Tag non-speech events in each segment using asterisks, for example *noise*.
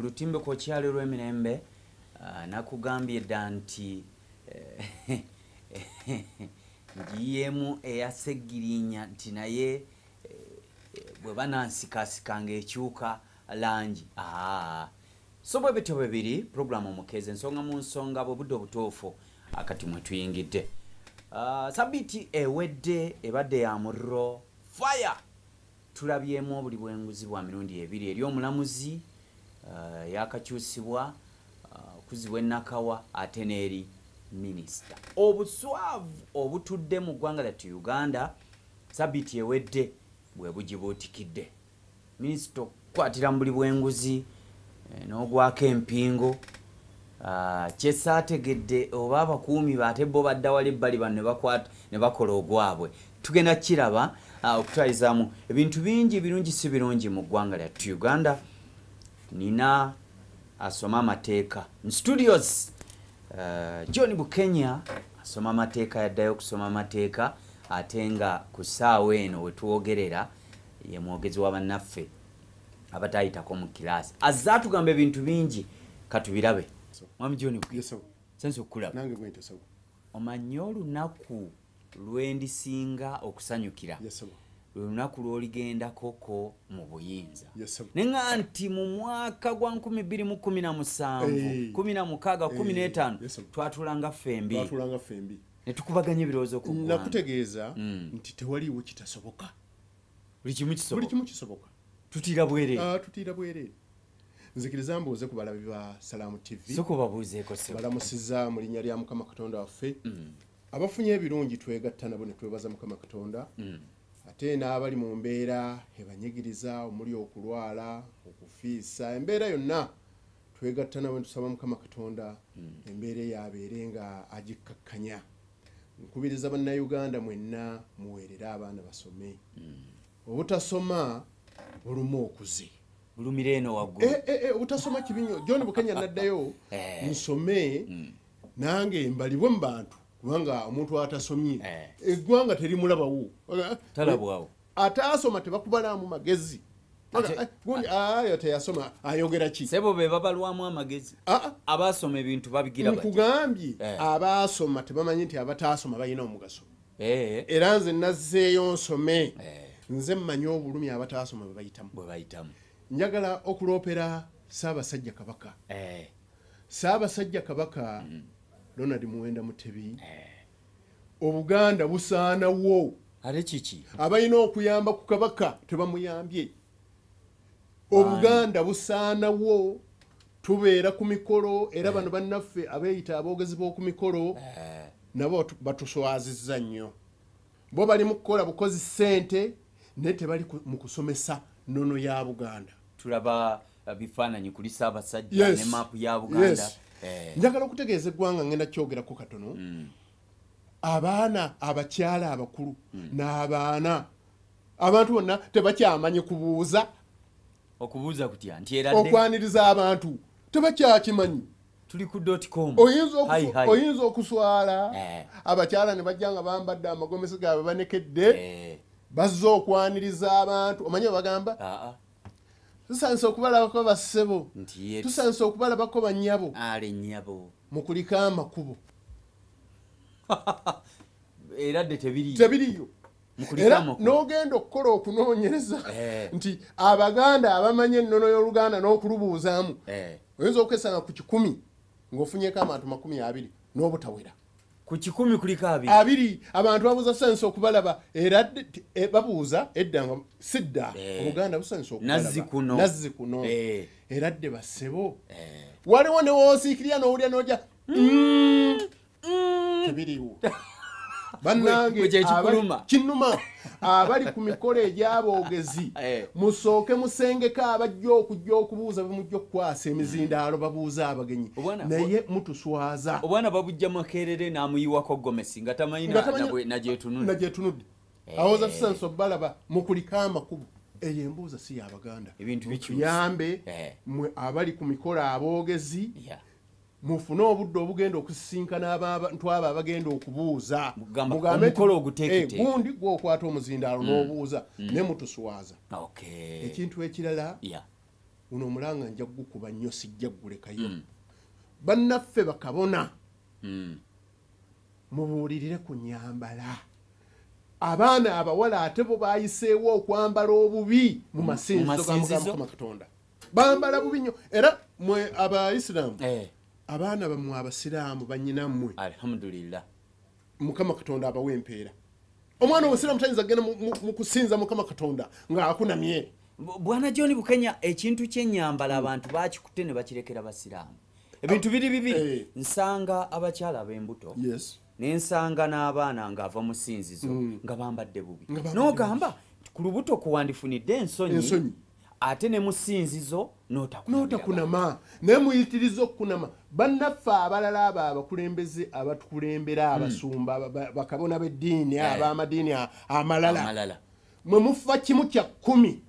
ku lutimbe kwokyalo lw'emirembe uh, nakugambye dda nti eh, *laughs* ngiyemu eyaseggirinya nti naye eh, bwe banansikasikanga ekyuka langi aa ah, so bwe bityo bibiri puroguramu omukezi ensonga mu nsonga bwe budde obutuufu akati mwe tuyingidde ah, sabiiti ewedde ebadde ya muriro fire tulabyemu obuli bwenguzi bwa mirundi ebiri eri omulamuzi Eh, yakakyusibwa eh, kuzibwa enakawa ate neri minisita obuswavu obutudde mu ggwanga lyattu uganda sabiti ewedde bwe bugibuutikidde minisita okukwatira mu buli bwenguzi eh, n'ogwako empingo kyesaategedde oba abakuumi baate bo badda wali ebbali bano ne bakola ogwabwe tugenda kiraba okutwalizamu ebintu bingi birungi si birungi mu ggwanga lyattu uganda nina asoma amateeka mu studios uh, john bukenya asoma amateeka yaddayo okusoma amateeka ate nga ku ssaawa eno wetuwogerera ye mwogezi wa bannaffe abataayitako mu kiraasi azze atugamba ebintu bingi katubirabe mwami john omanye olunaku lwendisinga okusanyukira yes, lwe lunaku lw'oligendakoko mu buyinza naye nga nti mu mwaka gwa 21715 twatulanga fembi netukubaganya ebirowoozo nakutegeeza hmm. nti tewaliiwo kitasoboka buli kimu kisoboka tutiira bwereere ah, nzikiriza mbuuze ku balabi ba salaamu tvbalamusiza mu linnya lya mukama katonda waffe hmm. abafunye ebirungi twegatta nabo ne twebaza mukama katonda hmm. ate n'abali mu mbeera ebanyigiriza omuli okulwala okufiisa embeera yonna twegatta nabwe netusaba mukama katonda mm. embeera eyabeere nga agikkakkanya nkubiriza bannayuganda mwenna muweerere abaana basome mm. obutasoma buluma okuze bulumire eno waggulu eh, eh, eh, obutasoma kibinyo john bukenya *laughs* naddayo nsome mm. nange mbalibwe mu bantu kubanga omuntu atasomye eh. eggwanga terimulabawo eh, ate asoma tebakubalamu magezi eh, gundi ayo teyasoma ayogera ki sebo be babalwamu amagezi ah, ah. abasoma ebintu babigira nkugambye abasoma tebamanyi nti abataasoma balina omugaso era nze nazzeeyo nsome nze mmanyi obulumi abataasoma bebayitamu njagala okuloopera saabasajja kabaka saabasajja kabaka mm. donald muwenda mutebi eh. obuganda busaanawo ate kiki abalina okuyamba ku kabaka tebamuyambye obuganda busaanawo tubeera ku mikolo era eh. bano bannaffe abeeyita aboogezi b'oku mikolo eh. nabo batuswazizza nnyo bo bali mu kukola bukozi ssente naye tebali mu kusomesa nono ya buganda tulaba uh, bifaananyi kuli saabasajja ne maapu ya buganda Eh. njagala okutegeeza eggwanga ngenda kyogerako katono hmm. abaana abakyala abakulu hmm. n'abaana abantu bonna tebakyamanyi kubuuza okubuuza kutya nti era okwaniriza abantu tebakyakimanyi oyinza okuswala eh. abakyala ne bajja nga bambadde amagomesi gaabe banekedde eh. bazze okwaniriza abantu omanyi webagamba ah, ah. tusanyusa okubalabako basebo tusanyusa okubalabako banyabo mukulika amakubo tebiriyo *laughs* era n'ogenda okukola okunoonyereza eh. nti abaganda abamanyi ennono y'oluganda n'okulubuuzaamu eh. oyinza okwesanga ku kikumi ng'ofunyeko amantu makumi abiri n'obutawera ku kikumi kuliko abiri abiri abantu babuuza sense okubalaba era e, babuuza edda nga sidda eh. omuganda busense okunazzi kuno eh. era dde basebo eh. waliwo newoosiikirira n'owulira n'ojja mm, mm, mm. tebiriwo *laughs* bannangekinnuma abali ku mikolo egyaboogezi *laughs* eh. musooke musengeko abajja okujja okubuuza bemujja okukwasa emizindaalo babuuza abagenyi naye mutuswaza obwana babujja makerere n'amuyiwako gomesi nga tamanyinagyetunudde eh. awoza tusanso balaba mukulika amakubo eyo embuuza si yabaganda ebintu bikyuyambe eh. mwe abali ku mikolo aboogezi yeah. mufune obudde obugenda okusisinkana abantu abo abagenda okubuuza eh, gundi gweokwata omuzindaalo mm. n'obuuza mm. ne mutuswaza ekintu ekirala uno omulanga nja gukuba nnyo sijja gulekayo mm. bannaffe bakabona mubuulirire ku nyambala abaana abawala ate bo bayiseewo okwambala obubi mu masinzizo gamugamukama katonda bambala bubi nnyo era mwe abaisiraamu eh. abaana bammwe abasiraamu banyinammwe alhamdulilah mukama katonda abawa empeera omwana omusiraamu tayinza genda mukusinza mukama katonda ngaakunamye bwana john bukenya ekintu kyenyambala hmm. abantu bakikutte ne bakirekera basiraamu ebintu biri bibiri eh. nsanga abakyala ab'embuto nensanga n'abaana ngaava mu sinzizo hmm. nga bambadde bubi n'ogamba ku lubuto kuwandifunidde ensonyi ate ne mu sinzizo notakunama naye muyitiriza okunama bannaffe abalala abo abakulembeze abatukulembera hmm. abasumba bakabona beddiini eh. abamadiini amalala mwe mufa kimu kya kumi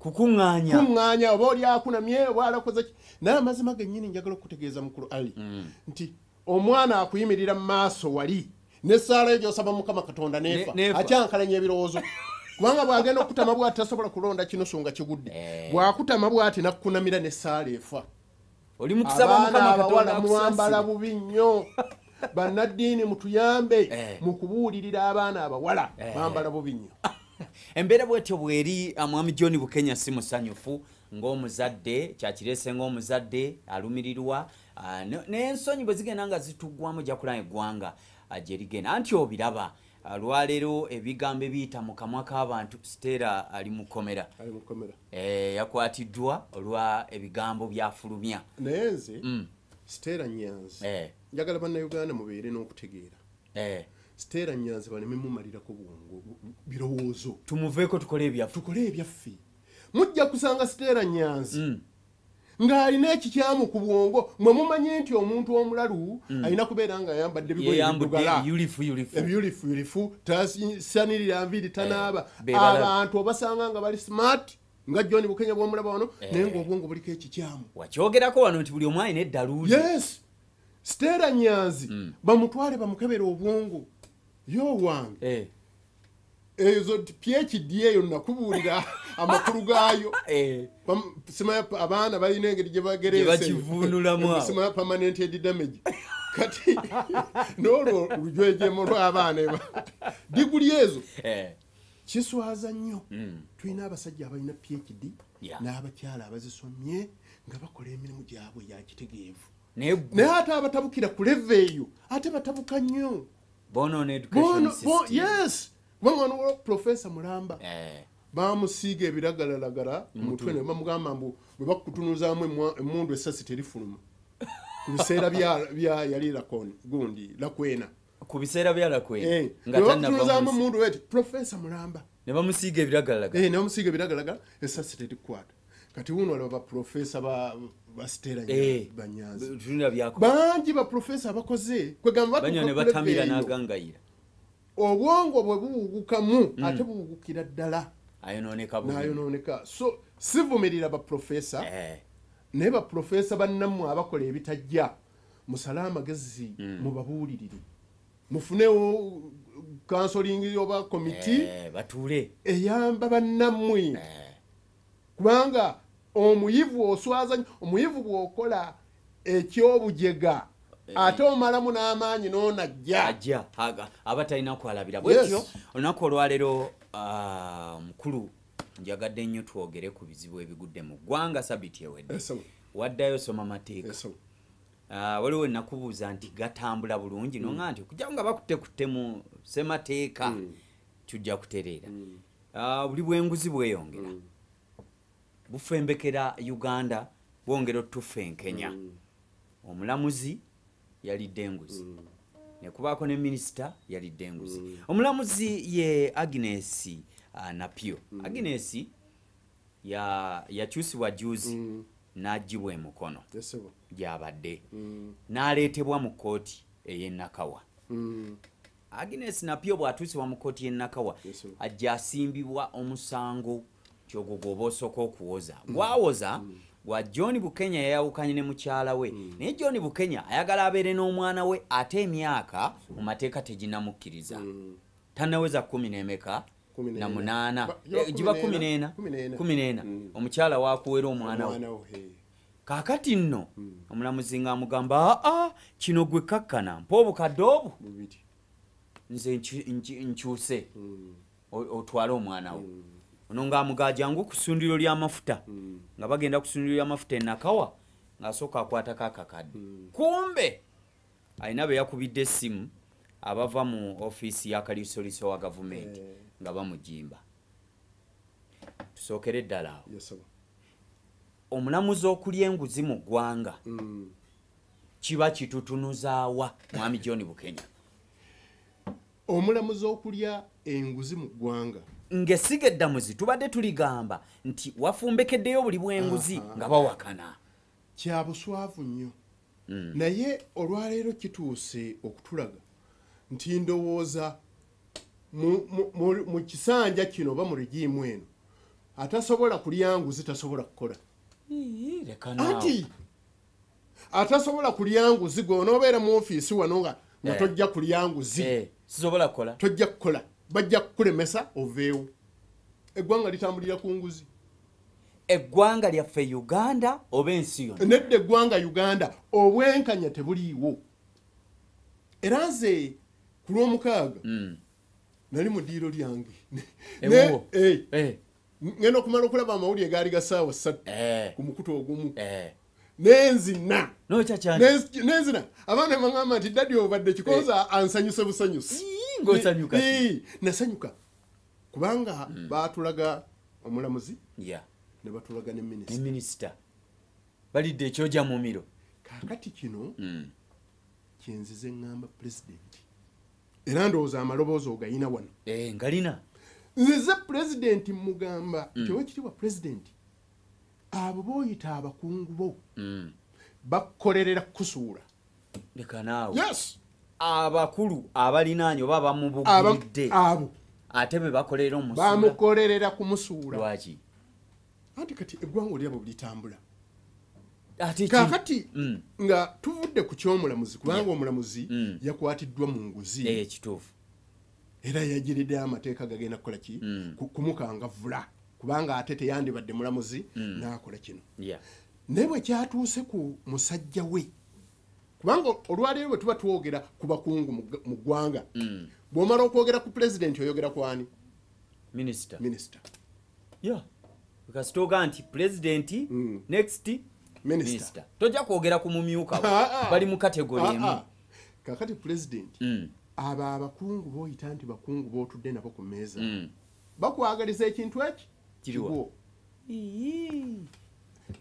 kukuŋŋaanya oba olyakunamye bwalakoza ki naye amazima gennyini njagala okutegeeza mu qurani hmm. nti omwana akuyimirira mu maaso wali ne saala yo gyosaba mukama katonda nefa akyankalanya ebirowoozo *laughs* kubanga bwagenda okutama bwati tasobola kulonda kino songa kigudde eh. bwakutama bwati nakunamira nesaala efa abaanaabawala muwambala bubi nnyo *laughs* bannaddiini mutuyambe eh. mukubuulirira abaana abawala bambala eh. bubi nnyo *laughs* embeera bwetyo bweri ah, mwami john bukenya si musanyufu ngaomuzadde kyakirese ngaomuzadde alumirirwa ah, n'ensonyi bwe zigenda nga zitugwamu jakulaa eggwanga ah, gye rigenda anti obiraba alwalero ah, ebigambo ebiyita mu kamwa k'abantu stera ali mu kkomera e, yakwatiddwa olwa ebigambo byafulumya naye nze mm. stera nyanzi eh. njagala e. bannayuganda mubeere n'okutegeera e. Eh. stera nyanzi banememumalirako bwongo birowoozo tumuveeko tukole ebyaffe tukole ebyaffe mujja kusanga stera nyanzi mm. ng'alina ekikyamu ku bwongo mwe mumanye nti omuntu omulalu mm. alina kubeera ng'ayambadde ebigoebiyulifuyulifu tasanirira nviiri tanaaba eh, abantu obasanga nga bali smart nga john bukenya bwomulaba wano eh. naye ngaobwongo buliko ekikyamu wakyogerako wano nti buli omu alina eddaluuli yes stera nyanzi mm. bamutwale bamukebera obwongo yoowange eh. ezo phd eyo nakubuulira *laughs* amakulu gaayo eh. abaana balina engeri gyebagereseimapermanent eh, ed damage kati *laughs* noolwo lujwejemu lwabaana ba diguli ezo eh. kiswaza nnyo hmm. tulina abasajja abalina phd n'abakyala abazisomye nga bakola emirimu gyabwe yakitegeevu naye ate abatabukira ku leve eyo ate batabuka nnyo yes bamanuwa profesa mulamba eh. bamusiiga ebiragalalagala mumutwe ne bamugamba mbu bwebakutunuzaamu emundu esasi terifuluma ku biseera bya yali gundi lakwena ku biseera bya lakwenaebakutunuzaamu eh, emundu weti profesa mulamba nebamusiiga ebiragalalagala eh, nebamusiiga ebiragalagala esasi terikwata kati wuno ala baprofesa basitera banyazibangi baprofesa bakoze kwegamba banyone batamira nagangayira obwongo bwe buwugukamu mm. ate buwugukira ddala nayononeka so sivumirira baprofesa eh. naye baprofesa bannammu abakola ebitajja musale amagezi mm. mubabuulirire mufunewo kansoling oba komiti eh, eyamba bannammwe eh. kubanga omuyivu oswazanya omuyivu bwokola ekyobujega Eh, ate omalamu n'amaanyi n'onajja aba talina kwalabira bwetyo olunaku olwaleero ah, mukulu njagadde nnyo twogere ku bizibu ebigudde mu ggwanga sabiti ewedde waddayo soma mateeka ah, waliwo nakubuuza nti gatambula bulungi mm. noa nti okujjako nga bakutte kutte mu semateeka kyujja mm. kutereera mm. ah, buli bwenguzi bweyongera bufembekera uganda bwongera otutuffe enkenya omulamuzi yalidde enguzi mm. nekubaako ne minisita yalidde enguzi mm. omulamuzi ye agnes uh, napyo mm. agnes yakyusibwa juzi n'ajjibwa emukono gyabadde n'aleetebwa mu kkooti ey'enakawa agnes napyo bw'atuusibwa mu kkooti y'enakawa ajja asimbibwa omusango kyogwo gwoba osooka okuwoza gwawoza wa john bukenya yayawukanye ne mukyala we mm. naye john bukenya ayagala abeere n'omwana we ate emyaka mu mm. mateeka teginamukkiriza mm. tannaweza kumi nemeka na munaana eh, giba kumi nena kumi nena hmm. omukyala wakuwera omwana we kaakati nno mm. omulamuzi nga amugamba aa kino gwe kakkana mpa obukadde obu nze nkyuse mm. otwale omwana we mm. ono ng'amugaaji angu ku ssundiro ly'amafuta nga bagenda ku ssundiro ly'amafuta enakawa ng'asooka akwatako akakadde hmm. kumbe alina be yakubidde essimu abava mu ofiisi yakaliisoliso wa gavumenti eh. nga bamujimba tusookere eddala awo omulamuzi okulya enguzi mu ggwanga hmm. kiba kitutunuzaawa mwami john bukenya omulamuzi okulya enguzi mu ggwanga ng'essiga eddamuzi tubadde tuligamba nti wafumbekeddeyo buli bwenguzi nga bawakana kya buswavu nnyo hmm. naye olwaleero kituuse okutulaga nti ndowooza mu kisanja kino oba mu regimu eno atasobola kulya nguzi tasobola kukola anti atasobola kulya nguzi gwonoobeera mu ofiisi wano nga eh. tojja kulya nguzi eh, tojja kukola bajja kukulemesa oveewo eggwanga litambulira ku nguzi eggwanga lyaffe uganda oba ensi yon nedda eggwanga uganda obwenkanya tebuliiwo era nze ku lwomukaaga hmm. nali mu ddiiro lyange e eh, eh. ngenda okumala okulaba amawulire gaali ga saawa ssatu eh. ku mukutu ogumu nenzina nenzina abaana bagamba nti daddy obadde kikoza eh. ansanyuse busanyusi nasanyuka kubanga hmm. batulaga omulamuzi nebatulaga neminisita balidde ekyoja mumiro kakati kino hmm. kyenzize ngamba pulezidenti era ndowooza amaloboozi ogayina wano eh, ngalina nzize pulezidenti mugamba tiwekitibwa hmm. pulezidenti abo boyita abakungu bo mm. bakkolerera kusuula abakulu abalinaanyi oba bamubugidde abo ate be bakolera omu bamukolerera kumusuula lwaki anti kati eggwanga olyabo litambula kakati mm. nga tuvudde ku kyomulamuzi kubanga omulamuzi mm. yakwatiddwa mu nguzi ekituufu era yagiridde amateeka gagenda kukolaki kumukangavula kubanga ate teyandibadde mulamuzi mm. nakola kino yeah. naye bwekyatuuse ku musajja we kubanga olwaleero bwe tuba twogera ku bakungu mu ggwanga mm. bwomala okwogera ku pulezidenti oyogera kwani minister, minister. Yeah kasitoga nti pulezidenti mm. next minister. Minister. toja kwogera ku mumyuka ah, ah. bali mukategori ah, emu kakati pulezidenti mm. abo abakungu boyita nti bakungu botudde nabo ku meeza mm. bakwagaliza ekintu eki kiriwo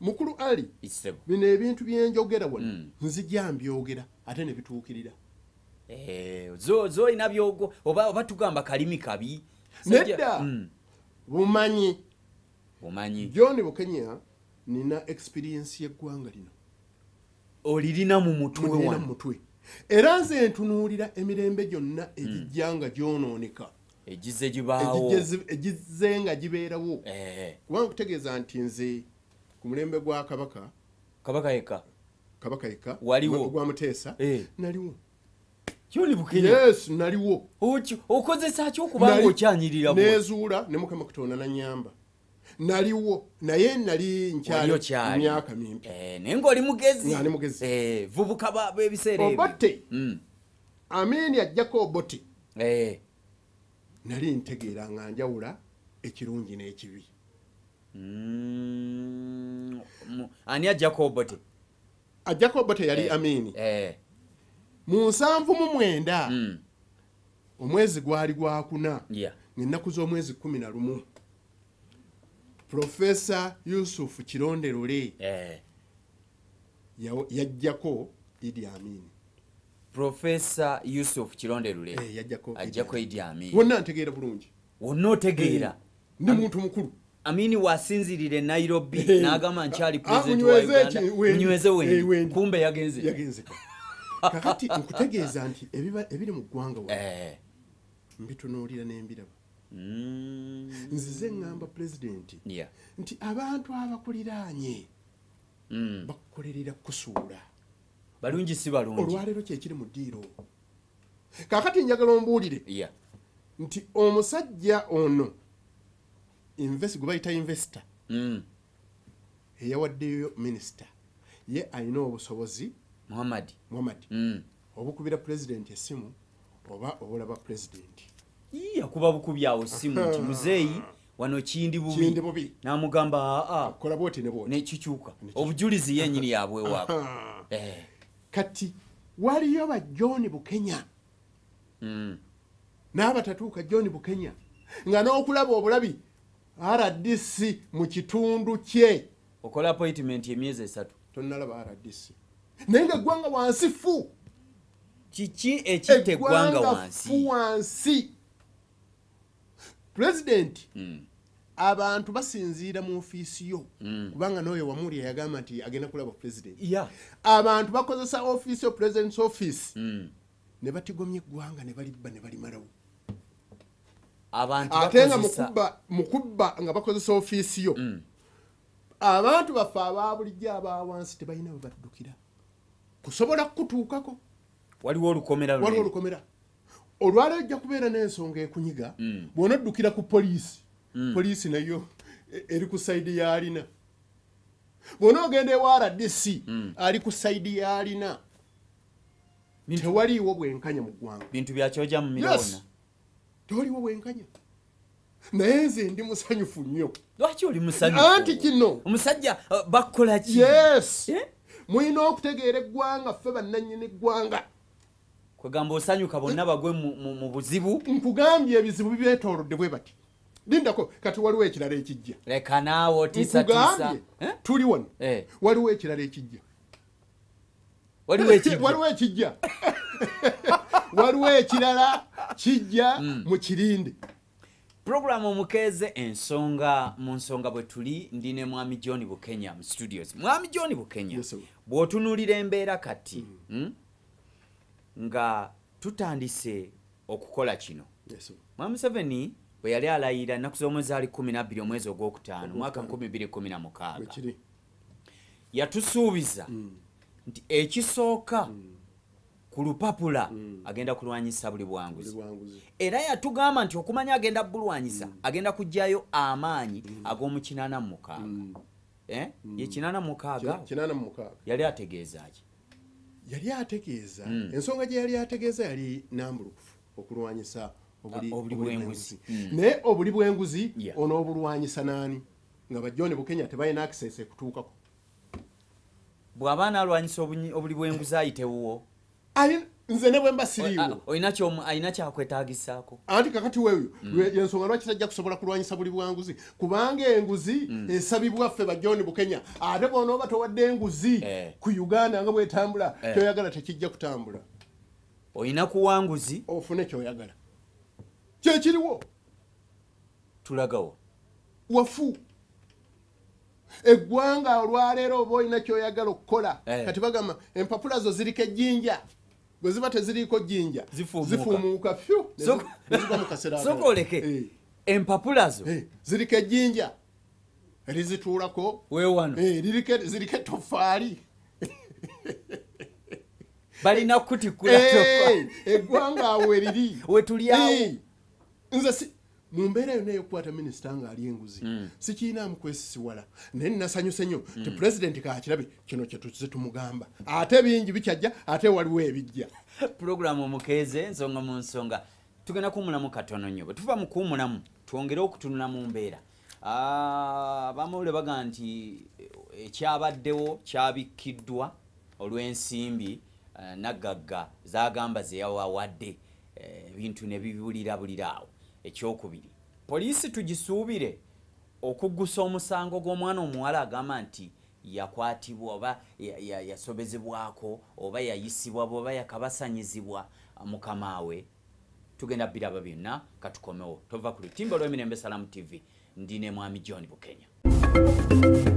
mukulu ali bino ebintu byenjogera wa hmm. nzija mbyogera ate nebituukirira eh, zoyina byogo oba tugamba kalimi kabi nedda hmm. bumanyi bumanyi john bukenya nina experiensi yeggwanga lino olirina mu mutwe mutwe era nze ntunuulira emirembe gyonna egijjanga gyonooneka mm. egize gibaawo egize nga gibeerawo kubanga kutegeeza nti nze ku mulembe gwa kabaka kabaka eka kabaka eka waliwo gwa muteesa eh. naliwo yes naliwo okozesa ki okubanga okyanyirira nezuula ne mukama katonda nanyamba naliwo naye nali nkyamyaka mimpi eh, naye ngaoli mugezi mugezi eh, vubuka bebiseera obote hmm. amini ajjako obote nali ntegeera nga njawula ekirungi n'ekibi mm, ani ajjako obote ajjako obote yali eh, amini eh. mu nsanvu mu mwenda mm. omwezi gwali gwakuna ngaennaku z'omwezi kumi na lumu profesa yusufu kironderole eh. yajjako idi amini profesa yusuf kirondelule ajjako idi amini wonna otegeera eh, ndi muntu mukulu amini wasinzirire nairobi eh, nagamba nkyali ah, pnyweze eh, kumbe yagenzeka kakati *laughs* nkutegeeza nti ebiri mu ggwanga wa mbitunuulira nembiraba mm. nzize ngamba pulezidenti nti abantu abakuliraanye mm. bakukolerera kusuula balungi si balungi olwaleero kyekiri mu ddiiro kakati njagala ombuulire nti omusajja ono gwe bayita investa hmm. eyawaddeyo minisita ye alina obusobozi muhamad hmm. obukubira pulezidenti esimu oba obulaba pulezidenti yakuba bukubi awo simu nti muzeeyi wano kindi bubi namugamba aa nekikyuka obujulizi yenyini yabwewaako kati waliyo ba johni bukenya hmm. nabatatuuka johni bukenya nga nokulaba obulabi rdc mu kitundu kye okola appointment emyezi esatu tonalaba rdc naye nga eggwanga wansifu kiki ekitta eggwanga wansi wansi pulezidenti mm. abantu basinziira mu ofiisi yo mm. kubanga noyo wamuli yagamba nti agenda kulaba president abantu bakozesa ofiisi yo president office mm. ne batigomya eggwanga ne balibba ne balimalawo ate nga mukubba nga bakozesa ofiisi yo mm. abantu baffe aba bulijjo aba wansi tebalina we baddukira kusobola kukutuukako waliwo olukomerawaliwo olukomera olwalo ojja kubeera n'ensonga ekunyiga bwona oddukira ku poliisi Mm. poliisi nayo e, eri ku saidi yaalina bona ogenda ewa rdc mm. ali ku saidi yaalina tewaliiwo bwenkanya mu ggwanga tewaliiwo bwenkanya naye nze ndi musanyufu nnyo lwaki oli anti kino omusajja uh, bakkolaki yes eh? mulina okutegeera eggwanga ffe bannanyina eggwanga kwegamba osanyuka bonna eh? bagwe mu buzibu nkugambye ebizibu bibeetoolodde bwe bati lindako kati waliwo ekirala ekijja nkugambye eh? tuli wano eh. waliwo ekirala ekijja waliwo *laughs* ekijja *laughs* waliwo ekirala kijja hmm. mu kirinde program omukeeze ensonga mu nsonga bwe tuli ndi ne mwami john bukenya mu studios mwami john bukenya yes, bw'otunuulira embeera kati mm. mm, nga tutandise okukola kino yes, mwami 7 bwe yali alayira ennaku z'omwezi ali 12 omwezi ogwokutaano mwaka 216 yatusuubiza mm. nti ekisooka mm. ku lupapula mm. agenda kulwanyisa buli bwanguzi era yatugamba nti okumanya agenda bulwanyisa agenda kujjayo amaanyi ag'omu 86 86yali eh? ategeeza ki yali ategeeza ensonga gye yali ategeeza yali nambulukufu okulwanyisa naye ah, obuli bwenguzi hmm. onoobulwanyisa naani nga bajoni bukenya tebalina akises ekutuukako bw'aba naalwanyisa obuli bwenguzi ayitewuwo nze ne bwe mba siriiwoalina kyakwetagisaako anti kakati weeyo hmm. ensonga lwakitajja kusobola kulwanyisa buli bwanguzi kubanga enguzi hmm. esabibwaffe bajoni bukenya ate bonooba towadde enguzi eh. ku uganda nga bwetambula eh. kyoyagala tekijja kutambula olina kuwanguzi ofune kyoyagala kyekiriwo tulagawo wafu eggwanga olwaleero oba olina kyoyagala okukola eh. kati bagamba empapula zo ziriko ejjinja bwe ziba teziriiko jjinja zifuumuuka fyusokoleke *laughs* eh. empapula zo eh, ziriko ejjinja erizituulako wewano ziriko etofaali balina *laughs* kutikulaeggwanga awo eriri *laughs* wetulyawo nze si mumbeera yonna eyokukwata minisita ngaali enguzi hmm. sikiinaamu kwesisiwala naye nasanyuse nnyo ti hmm. pulezidenti kakirabe kino kyetuze tumugamba ate bingi bikyajja ate waliwo ebijja puroguramu omukeeze ensonga mu nsonga tugenda kuumulamu katono nnyo bwe tuva mu kuumulamu twongere okutunula mu mbeera bamawule baga nti eh, ekyabaddewo kyabikkiddwa olw'ensimbi eh, naggagga zagamba zeyawawadde eh, ebintu ne bibulirabulira awo ekyokubiri poliisi tugisuubire okuggusa omusango gw'omwana omuwala agamba nti yakwatibwa oba yasobezebwako oba yayisibwa oba yakabasanyizibwa ah, mukamaawe tugenda birabo byonna katukomewo tova ku lutimba lw'emirembe salamu tv ndine mwami john bukenya thank you